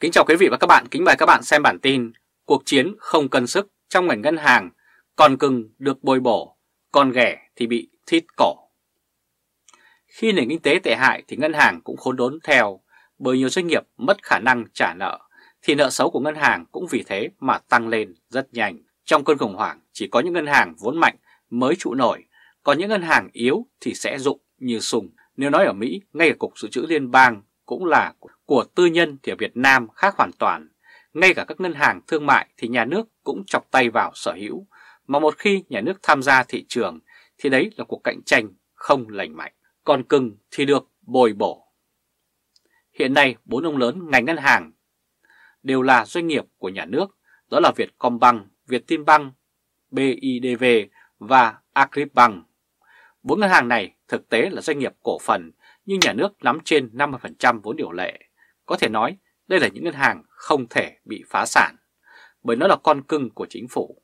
Kính chào quý vị và các bạn, kính mời các bạn xem bản tin Cuộc chiến không cân sức trong ngành ngân hàng, còn cưng được bồi bổ, còn ghẻ thì bị thít cổ. Khi nền kinh tế tệ hại thì ngân hàng cũng khốn đốn theo, bởi nhiều doanh nghiệp mất khả năng trả nợ, thì nợ xấu của ngân hàng cũng vì thế mà tăng lên rất nhanh. Trong cơn khủng hoảng, chỉ có những ngân hàng vốn mạnh mới trụ nổi, còn những ngân hàng yếu thì sẽ dụng như sùng. Nếu nói ở Mỹ, ngay ở Cục Dự trữ Liên bang cũng là của tư nhân thì ở Việt Nam khác hoàn toàn. Ngay cả các ngân hàng thương mại thì nhà nước cũng chọc tay vào sở hữu, mà một khi nhà nước tham gia thị trường thì đấy là cuộc cạnh tranh không lành mạnh. Còn cưng thì được bồi bổ. Hiện nay bốn ông lớn ngành ngân hàng đều là doanh nghiệp của nhà nước, đó là Vietcombank, Vietinbank, BIDV và Agribank. Bốn ngân hàng này thực tế là doanh nghiệp cổ phần nhưng nhà nước nắm trên 50% vốn điều lệ. Có thể nói đây là những ngân hàng không thể bị phá sản bởi nó là con cưng của chính phủ.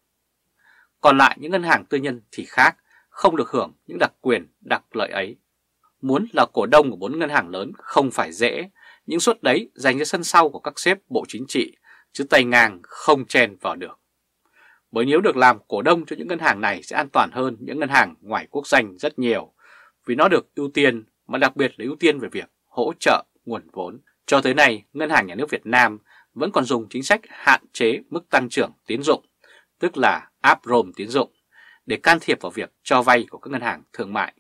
Còn lại những ngân hàng tư nhân thì khác, không được hưởng những đặc quyền, đặc lợi ấy. Muốn là cổ đông của bốn ngân hàng lớn không phải dễ, những suất đấy dành cho sân sau của các xếp bộ chính trị, chứ tay ngang không chen vào được. Bởi nếu được làm cổ đông cho những ngân hàng này sẽ an toàn hơn những ngân hàng ngoài quốc danh rất nhiều, vì nó được ưu tiên, mà đặc biệt là ưu tiên về việc hỗ trợ nguồn vốn cho tới nay, Ngân hàng Nhà nước Việt Nam vẫn còn dùng chính sách hạn chế mức tăng trưởng tín dụng, tức là áp rồm tín dụng, để can thiệp vào việc cho vay của các ngân hàng thương mại.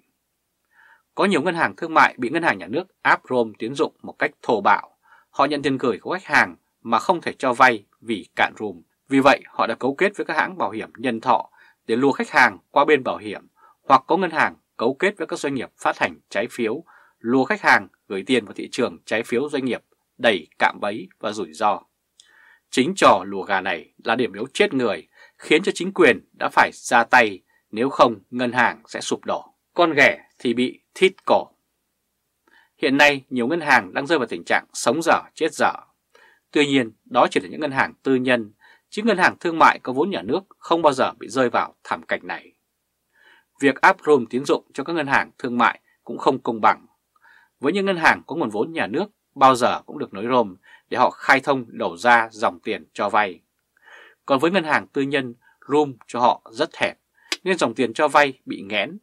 Có nhiều ngân hàng thương mại bị ngân hàng nhà nước áp rồm tín dụng một cách thô bạo. Họ nhận tiền gửi của khách hàng mà không thể cho vay vì cạn rùm. Vì vậy, họ đã cấu kết với các hãng bảo hiểm nhân thọ để lùa khách hàng qua bên bảo hiểm hoặc có ngân hàng cấu kết với các doanh nghiệp phát hành trái phiếu lùa khách hàng gửi tiền vào thị trường trái phiếu doanh nghiệp đầy cạm bẫy và rủi ro. Chính trò lùa gà này là điểm yếu chết người khiến cho chính quyền đã phải ra tay nếu không ngân hàng sẽ sụp đổ. Con ghẻ thì bị thít cỏ. Hiện nay nhiều ngân hàng đang rơi vào tình trạng sống dở chết dở. Tuy nhiên đó chỉ là những ngân hàng tư nhân chứ ngân hàng thương mại có vốn nhà nước không bao giờ bị rơi vào thảm cảnh này. Việc áp rôm tín dụng cho các ngân hàng thương mại cũng không công bằng. Với những ngân hàng có nguồn vốn nhà nước bao giờ cũng được nối rôm để họ khai thông đầu ra dòng tiền cho vay. Còn với ngân hàng tư nhân, room cho họ rất hẹp nên dòng tiền cho vay bị nghẽn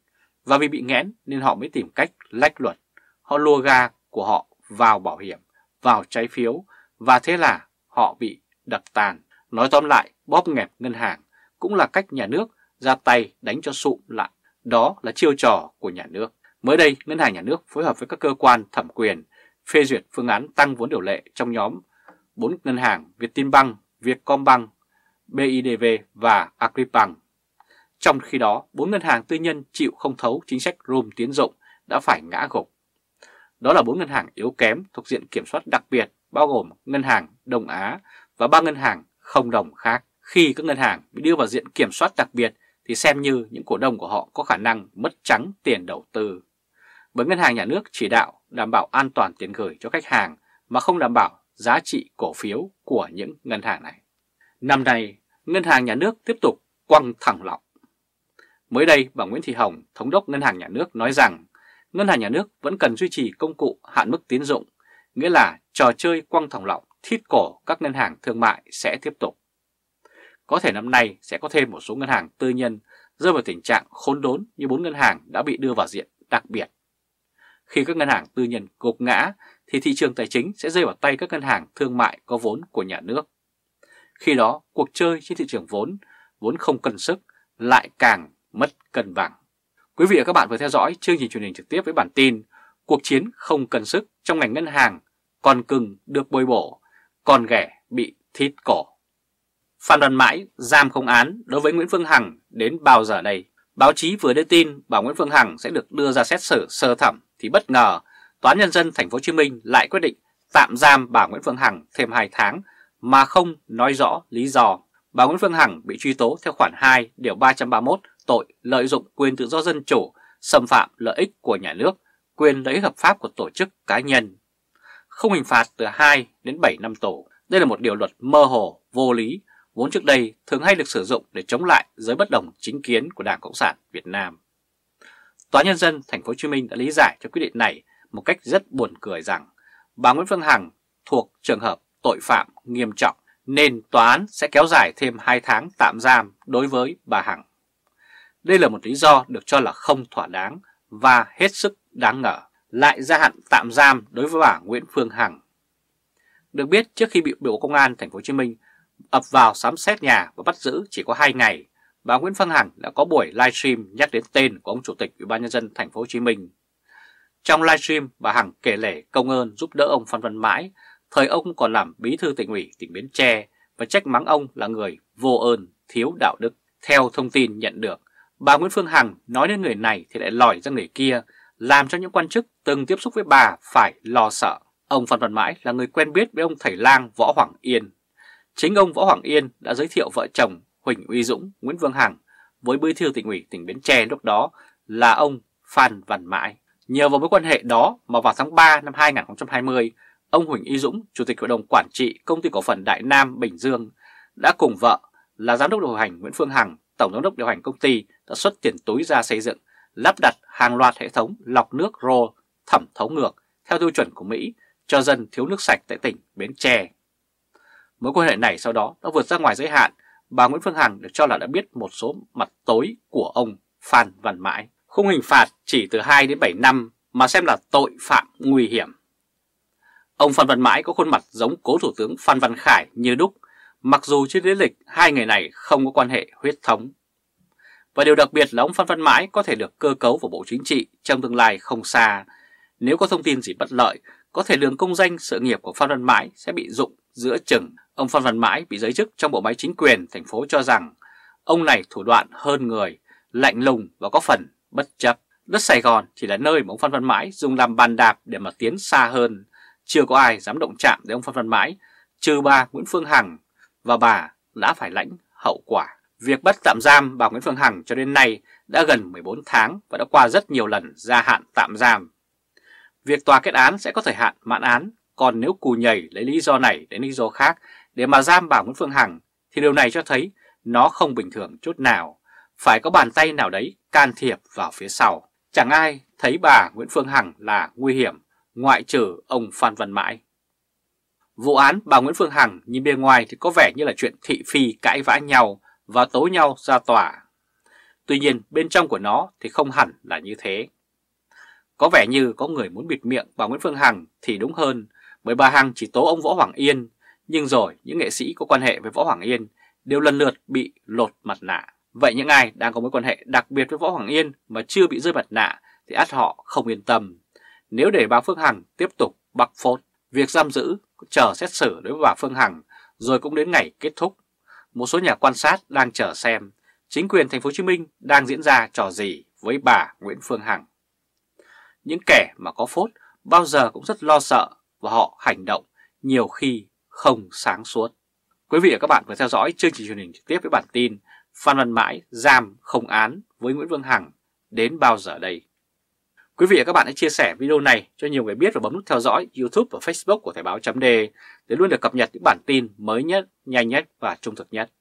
và vì bị nghẽn nên họ mới tìm cách lách luật. Họ lùa ga của họ vào bảo hiểm, vào trái phiếu và thế là họ bị đập tàn. Nói tóm lại, bóp nghẹp ngân hàng cũng là cách nhà nước ra tay đánh cho sụm lại. Đó là chiêu trò của nhà nước. Mới đây, Ngân hàng Nhà nước phối hợp với các cơ quan thẩm quyền phê duyệt phương án tăng vốn điều lệ trong nhóm 4 ngân hàng Vietinbank, Vietcombank, BIDV và Agribank. Trong khi đó, bốn ngân hàng tư nhân chịu không thấu chính sách room tiến dụng đã phải ngã gục. Đó là bốn ngân hàng yếu kém thuộc diện kiểm soát đặc biệt bao gồm ngân hàng Đông Á và ba ngân hàng không đồng khác. Khi các ngân hàng bị đưa vào diện kiểm soát đặc biệt thì xem như những cổ đông của họ có khả năng mất trắng tiền đầu tư bởi ngân hàng nhà nước chỉ đạo đảm bảo an toàn tiền gửi cho khách hàng mà không đảm bảo giá trị cổ phiếu của những ngân hàng này. Năm nay, ngân hàng nhà nước tiếp tục quăng thẳng lọng. Mới đây, bà Nguyễn Thị Hồng, thống đốc ngân hàng nhà nước nói rằng ngân hàng nhà nước vẫn cần duy trì công cụ hạn mức tín dụng, nghĩa là trò chơi quăng thẳng lọng thít cổ các ngân hàng thương mại sẽ tiếp tục. Có thể năm nay sẽ có thêm một số ngân hàng tư nhân rơi vào tình trạng khốn đốn như bốn ngân hàng đã bị đưa vào diện đặc biệt. Khi các ngân hàng tư nhân gục ngã thì thị trường tài chính sẽ rơi vào tay các ngân hàng thương mại có vốn của nhà nước. Khi đó, cuộc chơi trên thị trường vốn, vốn không cân sức, lại càng mất cân bằng. Quý vị và các bạn vừa theo dõi chương trình truyền hình trực tiếp với bản tin Cuộc chiến không cân sức trong ngành ngân hàng, còn cưng được bồi bổ, còn ghẻ bị thít cổ. Phan Đoàn Mãi giam không án đối với Nguyễn Phương Hằng đến bao giờ đây? Báo chí vừa đưa tin bà Nguyễn Phương Hằng sẽ được đưa ra xét xử sơ thẩm thì bất ngờ Tòa án nhân dân thành phố Hồ Chí Minh lại quyết định tạm giam bà Nguyễn Phương Hằng thêm 2 tháng mà không nói rõ lý do. Bà Nguyễn Phương Hằng bị truy tố theo khoản 2 điều 331 tội lợi dụng quyền tự do dân chủ, xâm phạm lợi ích của nhà nước, quyền lợi ích hợp pháp của tổ chức cá nhân. Không hình phạt từ 2 đến 7 năm tù. Đây là một điều luật mơ hồ, vô lý vốn trước đây thường hay được sử dụng để chống lại giới bất đồng chính kiến của Đảng Cộng sản Việt Nam. Tòa nhân dân thành phố Hồ Chí Minh đã lý giải cho quyết định này một cách rất buồn cười rằng bà Nguyễn Phương Hằng thuộc trường hợp tội phạm nghiêm trọng nên tòa án sẽ kéo dài thêm 2 tháng tạm giam đối với bà Hằng. Đây là một lý do được cho là không thỏa đáng và hết sức đáng ngờ lại gia hạn tạm giam đối với bà Nguyễn Phương Hằng. Được biết trước khi bị Bộ Công an thành phố Hồ Chí Minh ập vào sám xét nhà và bắt giữ chỉ có 2 ngày, bà Nguyễn Phương Hằng đã có buổi livestream nhắc đến tên của ông chủ tịch Ủy ban nhân dân thành phố Hồ Chí Minh. Trong livestream, bà Hằng kể lể công ơn giúp đỡ ông Phan Văn Mãi, thời ông còn làm bí thư tỉnh ủy tỉnh Bến Tre và trách mắng ông là người vô ơn, thiếu đạo đức. Theo thông tin nhận được, bà Nguyễn Phương Hằng nói đến người này thì lại lòi ra người kia, làm cho những quan chức từng tiếp xúc với bà phải lo sợ. Ông Phan Văn Mãi là người quen biết với ông Thầy Lang Võ Hoàng Yên Chính ông Võ Hoàng Yên đã giới thiệu vợ chồng Huỳnh Uy Dũng, Nguyễn Vương Hằng với bí thư tỉnh ủy tỉnh Bến Tre lúc đó là ông Phan Văn Mãi. Nhờ vào mối quan hệ đó mà vào tháng 3 năm 2020, ông Huỳnh uy Dũng, Chủ tịch Hội đồng Quản trị Công ty Cổ phần Đại Nam Bình Dương, đã cùng vợ là Giám đốc điều hành Nguyễn Phương Hằng, Tổng giám đốc điều hành công ty đã xuất tiền túi ra xây dựng, lắp đặt hàng loạt hệ thống lọc nước RO thẩm thấu ngược theo tiêu chuẩn của Mỹ cho dân thiếu nước sạch tại tỉnh Bến Tre. Mối quan hệ này sau đó đã vượt ra ngoài giới hạn, bà Nguyễn Phương Hằng được cho là đã biết một số mặt tối của ông Phan Văn Mãi. Khung hình phạt chỉ từ 2 đến 7 năm mà xem là tội phạm nguy hiểm. Ông Phan Văn Mãi có khuôn mặt giống cố thủ tướng Phan Văn Khải như đúc, mặc dù trên lý lịch hai người này không có quan hệ huyết thống. Và điều đặc biệt là ông Phan Văn Mãi có thể được cơ cấu vào Bộ Chính trị trong tương lai không xa. Nếu có thông tin gì bất lợi, có thể đường công danh sự nghiệp của Phan Văn Mãi sẽ bị dụng giữa chừng Ông Phan Văn Mãi bị giới chức trong bộ máy chính quyền thành phố cho rằng ông này thủ đoạn hơn người, lạnh lùng và có phần bất chấp. Đất Sài Gòn chỉ là nơi mà ông Phan Văn Mãi dùng làm bàn đạp để mà tiến xa hơn. Chưa có ai dám động chạm đến ông Phan Văn Mãi, trừ bà Nguyễn Phương Hằng và bà đã phải lãnh hậu quả. Việc bắt tạm giam bà Nguyễn Phương Hằng cho đến nay đã gần 14 tháng và đã qua rất nhiều lần gia hạn tạm giam. Việc tòa kết án sẽ có thời hạn mãn án, còn nếu cù nhầy lấy lý do này đến lý do khác để mà giam bà Nguyễn Phương Hằng thì điều này cho thấy nó không bình thường chút nào, phải có bàn tay nào đấy can thiệp vào phía sau. Chẳng ai thấy bà Nguyễn Phương Hằng là nguy hiểm, ngoại trừ ông Phan Văn Mãi. Vụ án bà Nguyễn Phương Hằng nhìn bề ngoài thì có vẻ như là chuyện thị phi cãi vã nhau và tố nhau ra tòa. Tuy nhiên bên trong của nó thì không hẳn là như thế. Có vẻ như có người muốn bịt miệng bà Nguyễn Phương Hằng thì đúng hơn bởi bà Hằng chỉ tố ông Võ Hoàng Yên nhưng rồi những nghệ sĩ có quan hệ với Võ Hoàng Yên đều lần lượt bị lột mặt nạ. Vậy những ai đang có mối quan hệ đặc biệt với Võ Hoàng Yên mà chưa bị rơi mặt nạ thì át họ không yên tâm. Nếu để bà Phương Hằng tiếp tục bắc phốt, việc giam giữ chờ xét xử đối với bà Phương Hằng rồi cũng đến ngày kết thúc. Một số nhà quan sát đang chờ xem chính quyền thành phố Hồ Chí Minh đang diễn ra trò gì với bà Nguyễn Phương Hằng. Những kẻ mà có phốt bao giờ cũng rất lo sợ và họ hành động nhiều khi không sáng suốt. Quý vị và các bạn vừa theo dõi chương trình truyền hình trực tiếp với bản tin Phan Văn Mãi giam không án với Nguyễn Vương Hằng đến bao giờ đây? Quý vị và các bạn hãy chia sẻ video này cho nhiều người biết và bấm nút theo dõi YouTube và Facebook của Thời báo chấm để luôn được cập nhật những bản tin mới nhất, nhanh nhất và trung thực nhất.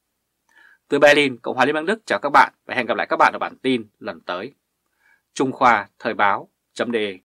Từ Berlin, Cộng hòa Liên bang Đức chào các bạn và hẹn gặp lại các bạn ở bản tin lần tới. Trung Khoa Thời báo chấm